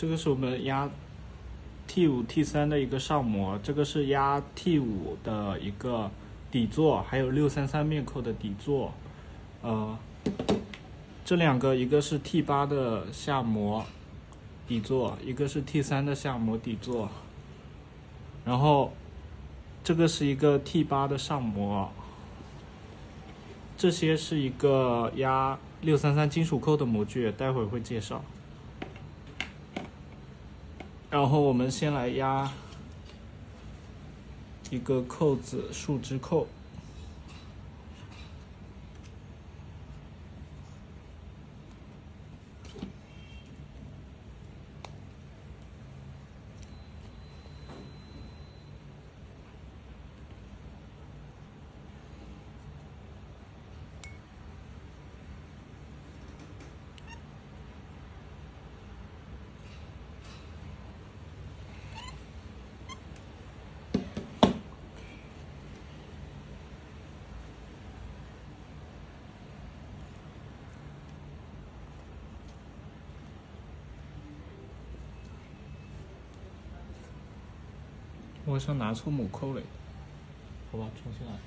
这个是我们压 T 五 T 三的一个上模，这个是压 T 五的一个底座，还有六三三面扣的底座。呃，这两个一个是 T 八的下模底座，一个是 T 三的下模底座。然后这个是一个 T 八的上模，这些是一个压六三三金属扣的模具，待会儿会介绍。然后我们先来压一个扣子，树脂扣。我想拿出母扣来。好吧，重新来。